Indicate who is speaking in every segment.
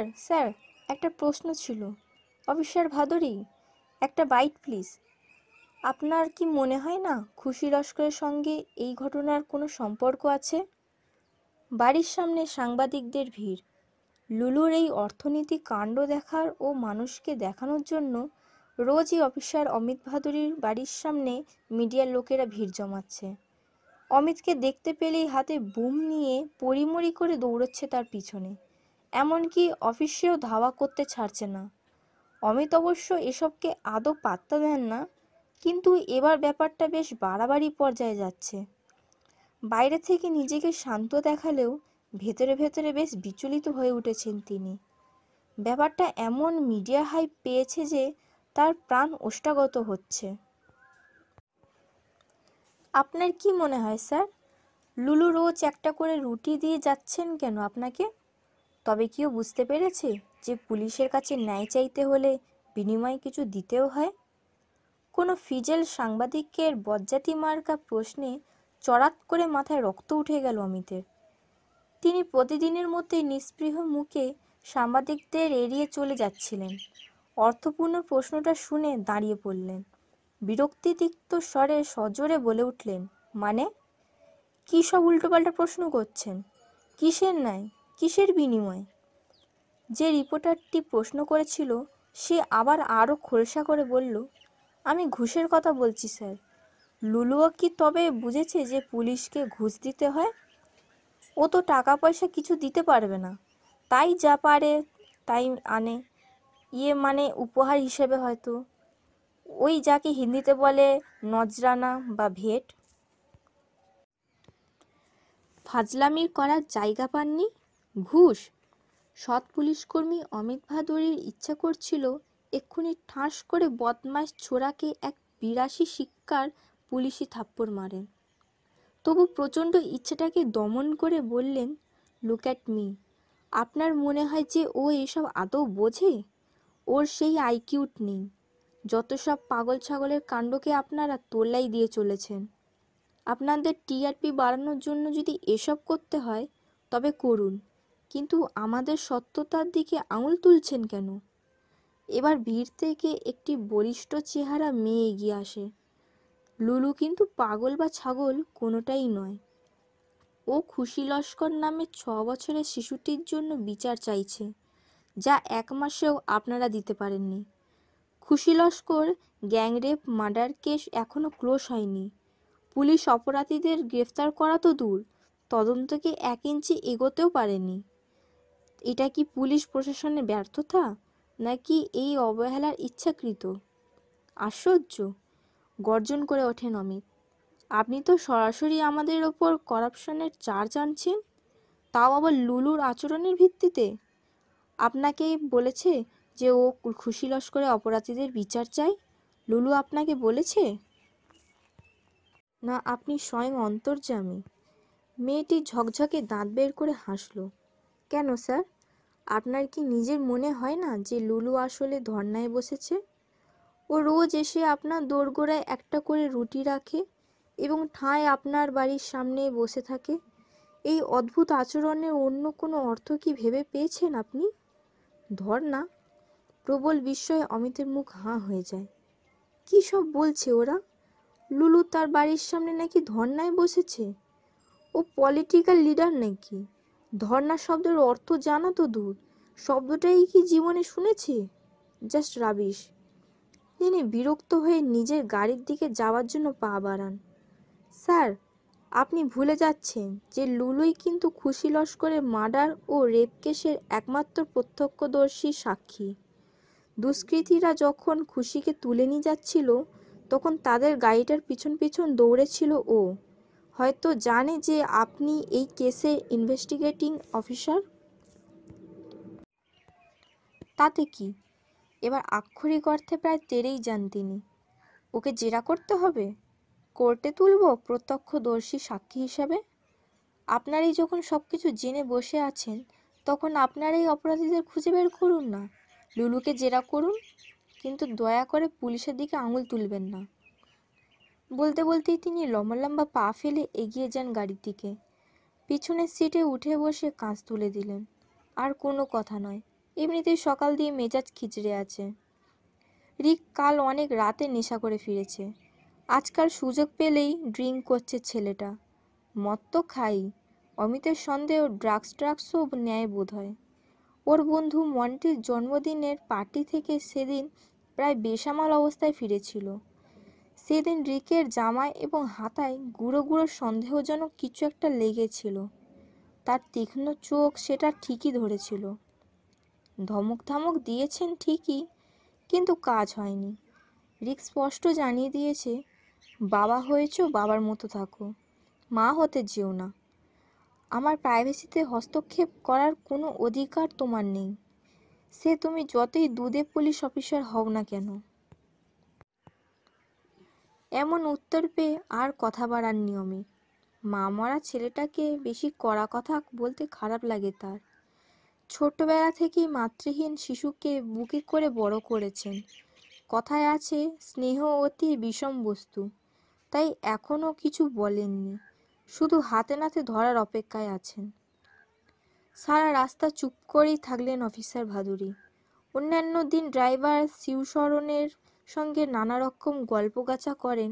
Speaker 1: sir sir একটা প্রশ্ন ছিল অফিসার ভাদরি একটা বাইট প্লিজ আপনার কি মনে হয় না খুশি লস্করের সঙ্গে এই ঘটনার কোনো সম্পর্ক আছে বাড়ির সামনে সাংবাদিকদের ভিড় লুলুর এই অর্থনীতি কাণ্ড দেখার ও মানুষকে দেখানোর জন্য রোজই অফিসার অমিত ভাদুরীর বাড়ির সামনে মিডিয়ার লোকেরা ভিড় জমাচ্ছে অমিতকে দেখতে পেলেই হাতে বুম নিয়ে পরিমরি করে দৌড়চ্ছে তার পিছনে এমনকি অফিসেও ধাওয়া করতে ছাড়ছে না অমিত অবশ্য এসবকে আদৌ পাত্তা দেন না কিন্তু এবার ব্যাপারটা বেশ বাড়াবাড়ি পর্যায়ে যাচ্ছে বাইরে থেকে নিজেকে শান্ত দেখালেও ভেতরে ভেতরে বেশ বিচলিত হয়ে উঠেছেন তিনি ব্যাপারটা এমন মিডিয়া হাইপ পেয়েছে যে তার প্রাণ ওষ্ঠাগত হচ্ছে আপনার কি মনে হয় স্যার লুলু রোজ একটা করে রুটি দিয়ে যাচ্ছেন কেন আপনাকে তবে কিও বুঝতে পেরেছে যে পুলিশের কাছে ন্যায় চাইতে হলে বিনিময়ে কিছু দিতেও হয় কোনো ফিজেল সাংবাদিকের বজ্জাতি মার্কা প্রশ্নে চড়াত করে মাথায় রক্ত উঠে গেল অমিতের তিনি প্রতিদিনের মধ্যে নিস্পৃহ মুখে সাংবাদিকদের এড়িয়ে চলে যাচ্ছিলেন অর্থপূর্ণ প্রশ্নটা শুনে দাঁড়িয়ে পড়লেন বিরক্তিতিক্ত স্বরে সজোরে বলে উঠলেন মানে কী সব উল্টোপাল্টা প্রশ্ন করছেন কিসের নাই কিসের বিনিময়ে যে রিপোর্টারটি প্রশ্ন করেছিল সে আবার আরও খোলসা করে বলল আমি ঘুষের কথা বলছি স্যার লুলুও কি তবে বুঝেছে যে পুলিশকে ঘুষ দিতে হয় ও তো টাকা পয়সা কিছু দিতে পারবে না তাই যা পারে তাই আনে ইয়ে মানে উপহার হিসেবে হয়তো ওই যাকে হিন্দিতে বলে নজরানা বা ভেট ফাজলামির করার জায়গা পাননি ঘুষ সৎ পুলিশকর্মী অমিত ভাদুরীর ইচ্ছা করছিল এক্ষুনি ঠাঁস করে বদমাস ছোড়াকে এক বিরাশি শিক্ষার পুলিশি থাপ্পড় মারেন তবু প্রচণ্ড ইচ্ছাটাকে দমন করে বললেন লুক অ্যাট মি আপনার মনে হয় যে ও এসব আদৌ বোঝে ওর সেই আইকিউট নেই যত সব পাগল ছাগলের কাণ্ডকে আপনারা তোলাই দিয়ে চলেছেন আপনাদের টিআরপি বাড়ানোর জন্য যদি এসব করতে হয় তবে করুন কিন্তু আমাদের সত্যতার দিকে আঙুল তুলছেন কেন এবার ভিড় থেকে একটি বলিষ্ঠ চেহারা মেয়ে এগিয়ে আসে লুলু কিন্তু পাগল বা ছাগল কোনোটাই নয় ও খুশি লস্কর নামে ছ বছরের শিশুটির জন্য বিচার চাইছে যা এক মাসেও আপনারা দিতে পারেননি Khushi Laskar gangrape murder case এখনও ক্লোজ হয়নি পুলিশ অপরাধীদের গ্রেফতার করা তো দূর তদন্তকে এক ইঞ্চি এগোতেও পারেনি এটা কি পুলিশ প্রশাসনের ব্যর্থতা নাকি এই অবহেলার ইচ্ছাকৃত আশ্চর্য গর্জন করে ওঠেন অমিত আপনি তো সরাসরি আমাদের ওপর করাপশনের চার্জ আনছেন তাও আবার লুলুর আচরণের ভিত্তিতে আপনাকে বলেছে যে ও খুশি লস্করে অপরাধীদের বিচার চাই লুলু আপনাকে বলেছে না আপনি স্বয়ং অন্তর্জামী মেয়েটি ঝকঝকে দাঁত বের করে হাসলো কেন স্যার আপনার কি নিজের মনে হয় না যে লুলু আসলে ধর্নায় বসেছে ও রোজ এসে আপনার দোরগোড়ায় একটা করে রুটি রাখে এবং ঠাঁয় আপনার বাড়ির সামনে বসে থাকে এই অদ্ভুত আচরণের অন্য কোনো অর্থ কি ভেবে পেয়েছেন আপনি ধর্না প্রবল বিস্ময়ে অমিতের মুখ হাঁ হয়ে যায় কী সব বলছে ওরা লুলু তার বাড়ির সামনে নাকি ধর্নায় বসেছে ও পলিটিক্যাল লিডার নাকি ধর্না শব্দের অর্থ জানা তো দূর শব্দটাই কি জীবনে শুনেছি জাস্ট রাবিশ তিনি বিরক্ত হয়ে নিজের গাড়ির দিকে যাওয়ার জন্য পা বাড়ান স্যার আপনি ভুলে যাচ্ছেন যে লুলুই কিন্তু খুশি লস্করের মার্ডার ও রেপ কেসের একমাত্র প্রত্যক্ষদর্শী সাক্ষী দুষ্কৃতীরা যখন খুশিকে তুলে নিয়ে যাচ্ছিল তখন তাদের গাড়িটার পিছন পিছন দৌড়েছিল ও হয়তো জানে যে আপনি এই কেসে ইনভেস্টিগেটিং অফিসার তাতে কি এবার আক্ষরিক অর্থে প্রায় তেরেই যান তিনি ওকে জেরা করতে হবে কোর্টে তুলব প্রত্যক্ষদর্শী সাক্ষী হিসাবে আপনারাই যখন সব কিছু জেনে বসে আছেন তখন আপনারাই অপরাধীদের খুঁজে বের করুন না লুলুকে জেরা করুন কিন্তু দয়া করে পুলিশের দিকে আঙুল তুলবেন না বলতে বলতেই তিনি লম্বা লম্বা পা ফেলে এগিয়ে যান গাড়ির দিকে পিছনের সিটে উঠে বসে কাঁচ তুলে দিলেন আর কোনো কথা নয় এমনিতেই সকাল দিয়ে মেজাজ খিচড়ে আছে রিক কাল অনেক রাতে নেশা করে ফিরেছে আজকাল সুযোগ পেলেই ড্রিঙ্ক করছে ছেলেটা মদ তো খাই অমিতের সন্দেহ ড্রাগস ট্রাগসও ন্যায় বোধ হয় ওর বন্ধু মন্টির জন্মদিনের পার্টি থেকে সেদিন প্রায় বেসামাল অবস্থায় ফিরেছিল সেদিন রিকের জামায় এবং হাতায় গুঁড়ো গুঁড়ো সন্দেহজনক কিছু একটা লেগেছিল তার তীক্ষ্ণ চোখ সেটা ঠিকই ধরেছিল ধমক ধমক দিয়েছেন ঠিকই কিন্তু কাজ হয়নি রিক স্পষ্ট জানিয়ে দিয়েছে বাবা হয়েছ বাবার মতো থাকো মা হতে যেও না আমার প্রাইভেসিতে হস্তক্ষেপ করার কোনো অধিকার তোমার নেই সে তুমি যতই দুধে পুলিশ অফিসার হও না কেন এমন উত্তর পেয়ে আর কথা বাড়ার নিয়মে মা মরা ছেলেটাকে বেশি কড়া কথা বলতে খারাপ লাগে তার ছোটবেলা থেকেই মাতৃহীন শিশুকে বুকে করে বড় করেছেন কথায় আছে স্নেহ অতি বিষম বস্তু তাই এখনও কিছু বলেননি শুধু হাতে নাতে ধরার অপেক্ষায় আছেন সারা রাস্তা চুপ করেই থাকলেন অফিসার ভাদুরী অন্যান্য দিন ড্রাইভার শিবশরণের সঙ্গে নানা রকম গল্পগাছা করেন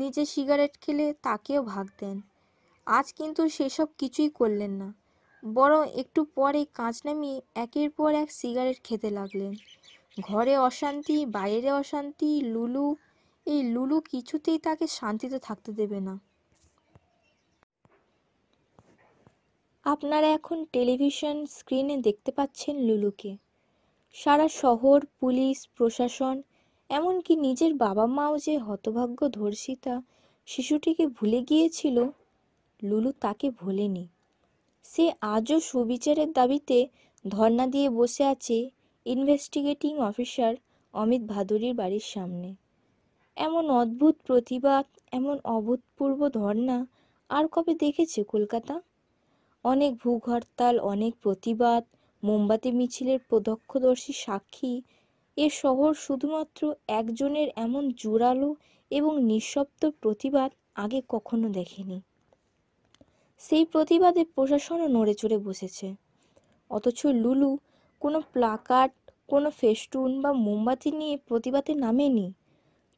Speaker 1: নিজে সিগারেট খেলে তাকেও ভাগ দেন আজ কিন্তু সেসব কিছুই করলেন না বরং একটু পরে কাঁচ নামিয়ে একের পর এক সিগারেট খেতে লাগলেন ঘরে অশান্তি বাইরে অশান্তি লুলু এই লুলু কিছুতেই তাকে শান্তিতে থাকতে দেবে না আপনারা এখন টেলিভিশন স্ক্রিনে দেখতে পাচ্ছেন লুলুকে সারা শহর পুলিশ প্রশাসন এমনকি নিজের বাবা মাও যে হতভাগ্য ধর্ষিতা শিশুটিকে ভুলে গিয়েছিল লুলু তাকে ভোলেনি সে আজও সুবিচারের দাবিতে ধর্না দিয়ে বসে আছে ইনভেস্টিগেটিং অফিসার অমিত ভাদুরীর বাড়ির সামনে এমন অদ্ভুত প্রতিবাদ এমন অভূতপূর্ব ধর্ণা আর কবে দেখেছে কলকাতা অনেক ভূ হরতাল অনেক প্রতিবাদ মোমবাতি মিছিলের প্রত্যক্ষদর্শী সাক্ষী এ শহর শুধুমাত্র একজনের এমন জোরালো এবং নিঃশব্দ প্রতিবাদ আগে কখনো দেখেনি সেই প্রতিবাদে প্রশাসনও নড়ে চড়ে বসেছে অথচ লুলু কোনো প্লাকার্ড কোনো ফেস্টুন বা মোমবাতি নিয়ে প্রতিবাদে নামেনি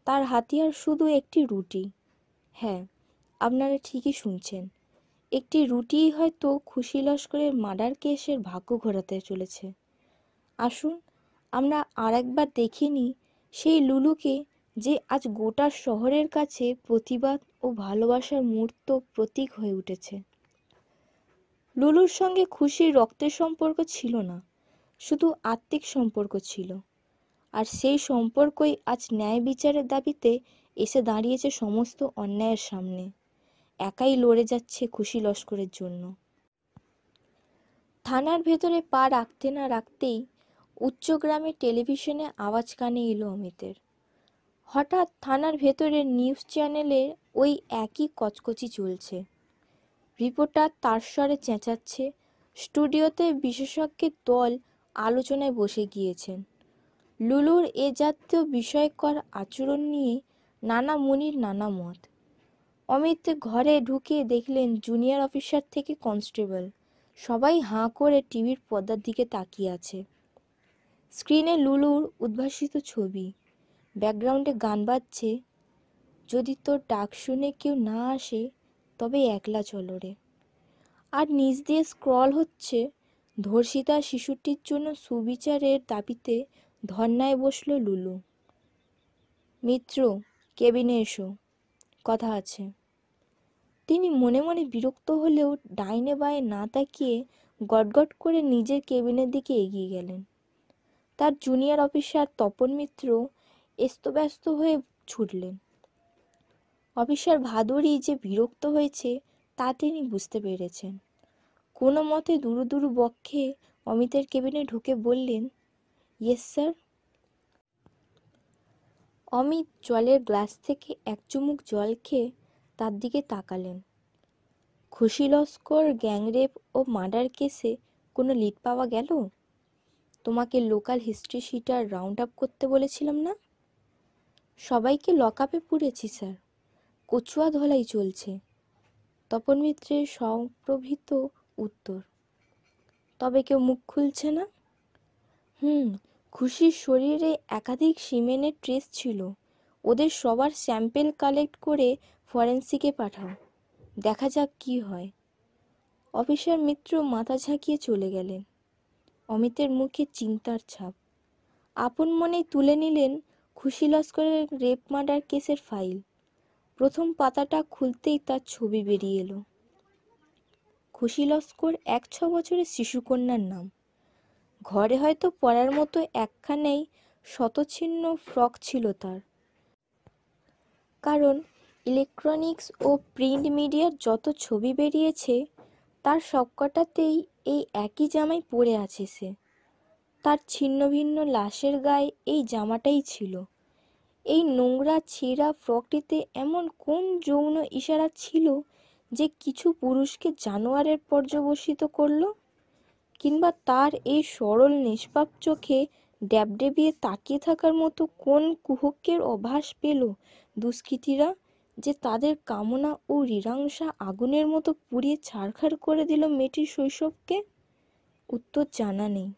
Speaker 1: তার হাতিয়ার শুধু একটি রুটি হ্যাঁ আপনারা ঠিকই শুনছেন একটি রুটিই হয়তো খুশি লস্করের মার্ডার কেসের ভাগ্য ঘোরাতে চলেছে আসুন আমরা আর একবার দেখে নিই সেই লুলুকে যে আজ গোটা শহরের কাছে প্রতিবাদ ও ভালোবাসার মূর্ত প্রতীক হয়ে উঠেছে লুলুর সঙ্গে খুশির রক্তের সম্পর্ক ছিল না শুধু আত্মিক সম্পর্ক ছিল আর সেই সম্পর্কই আজ ন্যায় বিচারের দাবিতে এসে দাঁড়িয়েছে সমস্ত অন্যায়ের সামনে একাই লড়ে যাচ্ছে খুশি লস্করের জন্য থানার ভেতরে পা রাখতে না রাখতেই উচ্চগ্রামে টেলিভিশনে আওয়াজ কানে এলো অমিতের হঠাৎ থানার ভেতরে নিউজ চ্যানেলে ওই একই কচকচি চলছে রিপোর্টার তার স্বরে চেঁচাচ্ছে স্টুডিওতে বিশেষজ্ঞের দল আলোচনায় বসে গিয়েছেন লুলুর এ জাতীয় বিষয়কর আচরণ নিয়ে নানা মুনির নানা মত অমিত ঘরে ঢুকে দেখলেন জুনিয়র অফিসার থেকে কনস্টেবল সবাই হাঁ করে টিভির পর্দার দিকে তাকিয়ে আছে স্ক্রিনে লুলুর উদ্ভাসিত ছবি ব্যাকগ্রাউন্ডে গান বাজছে যদি তোর ডাক শুনে কেউ না আসে তবে একলা চল রে আর নিচ দিয়ে স্ক্রল হচ্ছে ধর্ষিতা শিশুটির জন্য সুবিচারের দাবিতে ধর্নায় বসল লুলু মিত্র কেবিনে এসো কথা আছে তিনি মনে মনে বিরক্ত হলেও ডাইনে বায়ে না তাকিয়ে গটগট করে নিজের কেবিনের দিকে এগিয়ে গেলেন তার জুনিয়র অফিসার তপন মিত্র এস্তব্যস্ত হয়ে ছুটলেন অফিসার ভাদুড়ি যে বিরক্ত হয়েছে তা তিনি বুঝতে পেরেছেন কোনো মতে দুরু দুরু বক্ষে অমিতের কেবিনে ঢুকে বললেন ইয়েস স্যার অমিত জলের গ্লাস থেকে এক চুমুক জল খেয়ে তার দিকে তাকালেন খুশি লস্কর গ্যাংরেপ ও মার্ডার কেসে কোনো লিড পাওয়া গেল তোমাকে local history sheeter round up করতে বলেছিলাম না সবাইকে লক আপে পুড়েছি স্যার কচুয়া ধলাই চলছে তপন মিত্রের সম্প্রভিত উত্তর তবে কেউ মুখ খুলছে না হুম খুশির শরীরে একাধিক সিমেনের ট্রেস ছিল ওদের সবার স্যাম্পেল কালেক্ট করে ফরেন্সিকে পাঠাও দেখা যাক কি হয় অফিসার মিত্র মাথা ঝাঁকিয়ে চলে গেলেন অমিতের মুখে চিন্তার ছাপ আপন মনে তুলে নিলেন খুশি লস্করের রেপ মার্ডার কেসের ফাইল প্রথম পাতাটা খুলতেই তার ছবি বেরিয়ে এলো খুশি লস্কর এক ছ বছরের শিশুকন্যার নাম ঘরে হয়তো পড়ার মতো একখানেই শতচ্ছিন্ন ফ্রক ছিল তার কারণ ইলেকট্রনিক্স ও প্রিন্ট মিডিয়ার যত ছবি বেরিয়েছে তার সবকটাতেই এই একই জামাই পরে আছে সে তার ছিন্ন ভিন্ন লাশের গায়ে এই জামাটাই ছিল এই নোংরা ছেঁড়া ফ্রকটিতে এমন কোন যৌন ইশারা ছিল যে কিছু পুরুষকে জানোয়ারের পর্যবসিত করল কিংবা তার এই সরল নিষ্পাপ চোখে ড্যাবডেবিয়ে তাকিয়ে থাকার মতো কোন কুহকের অভাস পেল দুষ্কৃতীরা যে তাদের কামনা ও রীরাংসা আগুনের মতো পুড়িয়ে ছারখার করে দিল মেয়েটির শৈশবকে উত্তর জানা নেই